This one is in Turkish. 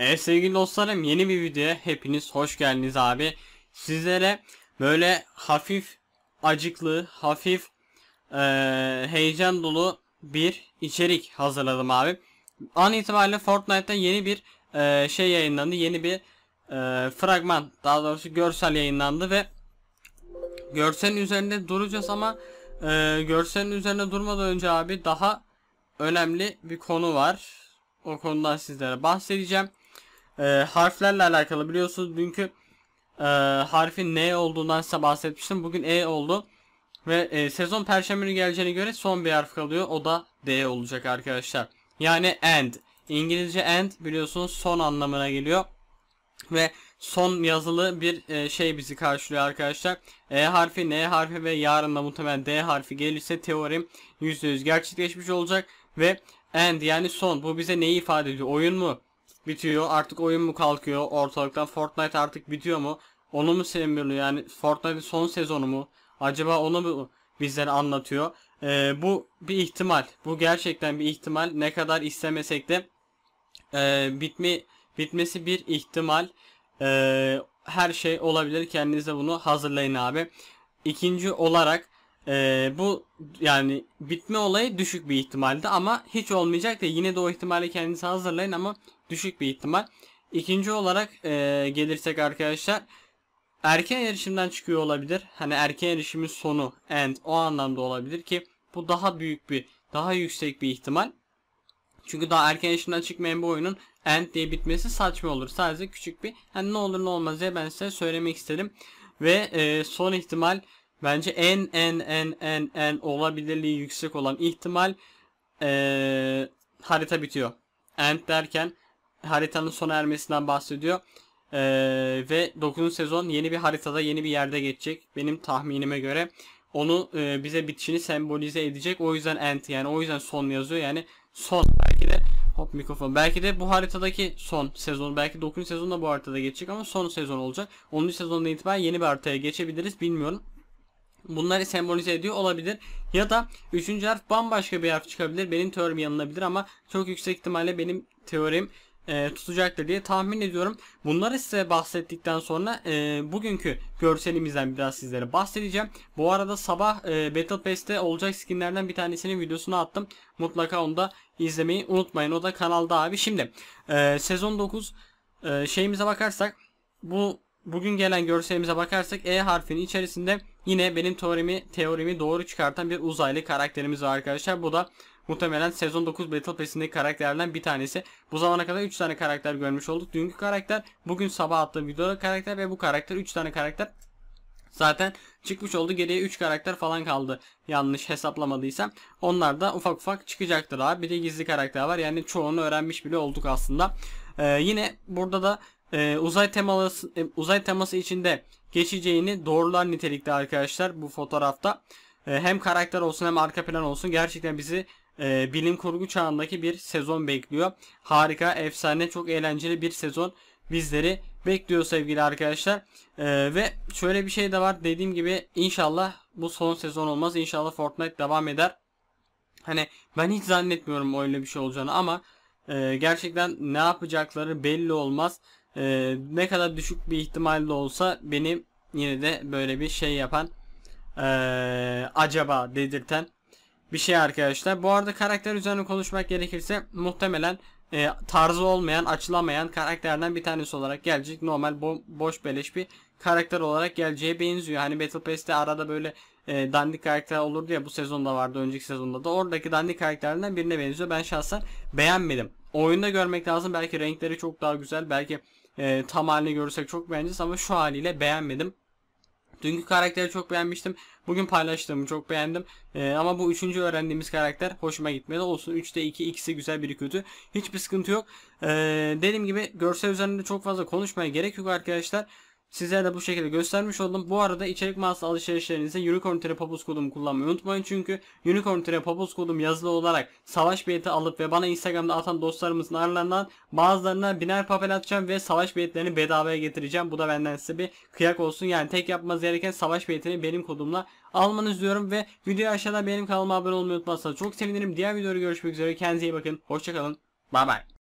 Evet sevgili dostlarım yeni bir videoya hepiniz hoş geldiniz abi. Sizlere böyle hafif acıklı, hafif e, heyecan dolu bir içerik hazırladım abi. An itibariyle Fortnite'da yeni bir e, şey yayınlandı. Yeni bir e, fragman daha doğrusu görsel yayınlandı ve görselin üzerinde duracağız ama e, görselin üzerine durmadan önce abi daha önemli bir konu var. O konudan sizlere bahsedeceğim e, harflerle alakalı biliyorsunuz dünkü e, harfin N olduğundan size bahsetmiştim. Bugün E oldu. Ve e, sezon perşembe günü geleceğine göre son bir harf kalıyor. O da D olacak arkadaşlar. Yani end. İngilizce end biliyorsunuz son anlamına geliyor. Ve son yazılı bir e, şey bizi karşılıyor arkadaşlar. E harfi, N harfi ve yarın da muhtemelen D harfi gelirse teorim %100 gerçekleşmiş olacak. Ve end yani son bu bize neyi ifade ediyor? Oyun mu? bitiyor. Artık oyun mu kalkıyor ortalıktan? Fortnite artık bitiyor mu? Onu mu sevmiyor yani? Fortnite'ın son sezonu mu? Acaba onu mu bizlere anlatıyor? Ee, bu bir ihtimal. Bu gerçekten bir ihtimal. Ne kadar istemesek de e, bitme bitmesi bir ihtimal. E, her şey olabilir. Kendinize bunu hazırlayın abi. İkinci olarak ee, bu yani bitme olayı düşük bir ihtimaldi ama hiç olmayacak da yine de o ihtimali kendinize hazırlayın ama düşük bir ihtimal. İkinci olarak e, gelirsek arkadaşlar erken erişimden çıkıyor olabilir. Hani erken erişimin sonu end o anlamda olabilir ki bu daha büyük bir daha yüksek bir ihtimal. Çünkü daha erken erişimden çıkmayan bu oyunun end diye bitmesi saçma olur. Sadece küçük bir hani ne olur ne olmaz diye ben size söylemek istedim. Ve e, son ihtimal bence en en en en en olabilirliği yüksek olan ihtimal e, harita bitiyor. End derken haritanın sona ermesinden bahsediyor. Ee, ve 9. sezon yeni bir haritada yeni bir yerde geçecek. Benim tahminime göre onu e, bize bitişini sembolize edecek. O yüzden end yani o yüzden son yazıyor. Yani son belki de hop mikrofon. Belki de bu haritadaki son sezon. Belki 9. sezon da bu haritada geçecek ama son sezon olacak. 10. sezondan itibaren yeni bir haritaya geçebiliriz bilmiyorum. Bunları sembolize ediyor olabilir. Ya da 3. harf bambaşka bir harf çıkabilir. Benim teorim yanılabilir ama çok yüksek ihtimalle benim teorim e, tutacaktır diye tahmin ediyorum. Bunları size bahsettikten sonra e, bugünkü görselimizden biraz sizlere bahsedeceğim. Bu arada sabah e, Battle Pass'te olacak skinlerden bir tanesinin videosunu attım. Mutlaka onu da izlemeyi unutmayın. O da kanalda abi. Şimdi e, sezon 9 e, şeyimize bakarsak bu bugün gelen görselimize bakarsak E harfinin içerisinde yine benim teorimi, teorimi doğru çıkartan bir uzaylı karakterimiz var arkadaşlar. Bu da Muhtemelen sezon 9 Battle Pass'indeki karakterlerden bir tanesi. Bu zamana kadar 3 tane karakter görmüş olduk. Dünkü karakter, bugün sabah attığım videoda karakter ve bu karakter 3 tane karakter Zaten çıkmış oldu geriye 3 karakter falan kaldı yanlış hesaplamadıysam. Onlar da ufak ufak çıkacaktır abi. Bir de gizli karakter var yani çoğunu öğrenmiş bile olduk aslında. Ee, yine burada da e, uzay teması e, uzay teması içinde geçeceğini doğrular nitelikte arkadaşlar bu fotoğrafta. E, hem karakter olsun hem arka plan olsun gerçekten bizi e, bilim kurgu çağındaki bir sezon bekliyor. Harika, efsane, çok eğlenceli bir sezon bizleri bekliyor sevgili arkadaşlar. E, ve şöyle bir şey de var. Dediğim gibi inşallah bu son sezon olmaz. İnşallah Fortnite devam eder. Hani ben hiç zannetmiyorum öyle bir şey olacağını ama e, gerçekten ne yapacakları belli olmaz. E, ne kadar düşük bir ihtimalle olsa benim yine de böyle bir şey yapan e, acaba dedirten bir şey arkadaşlar. Bu arada karakter üzerine konuşmak gerekirse muhtemelen e, tarzı olmayan, açılamayan karakterden bir tanesi olarak gelecek. Normal bo boş beleş bir karakter olarak geleceğe benziyor. Hani Battle Pass'te arada böyle e, dandik karakter olurdu ya bu sezonda vardı önceki sezonda da oradaki dandik karakterlerden birine benziyor. Ben şahsen beğenmedim. Oyunda görmek lazım belki renkleri çok daha güzel belki e, tam halini görürsek çok beğeneceğiz ama şu haliyle beğenmedim. Dünkü karakteri çok beğenmiştim. Bugün paylaştığımı çok beğendim. Ee, ama bu üçüncü öğrendiğimiz karakter hoşuma gitmedi. Olsun 3'te 2 ikisi güzel biri kötü. Hiçbir sıkıntı yok. Ee, dediğim gibi görsel üzerinde çok fazla konuşmaya gerek yok arkadaşlar. Size de bu şekilde göstermiş oldum. Bu arada içerik mağazası alışverişlerinizde Unicorn Tere kodumu kullanmayı unutmayın. Çünkü Unicorn Tere kodum yazılı olarak savaş bileti alıp ve bana Instagram'da atan dostlarımızın aralarından bazılarına biner papel atacağım ve savaş biletlerini bedavaya getireceğim. Bu da benden size bir kıyak olsun. Yani tek yapmanız gereken savaş biletini benim kodumla almanız diyorum ve videoyu aşağıda benim kanalıma abone olmayı unutmazsanız çok sevinirim. Diğer videoda görüşmek üzere. Kendinize iyi bakın. Hoşçakalın. Bay bay.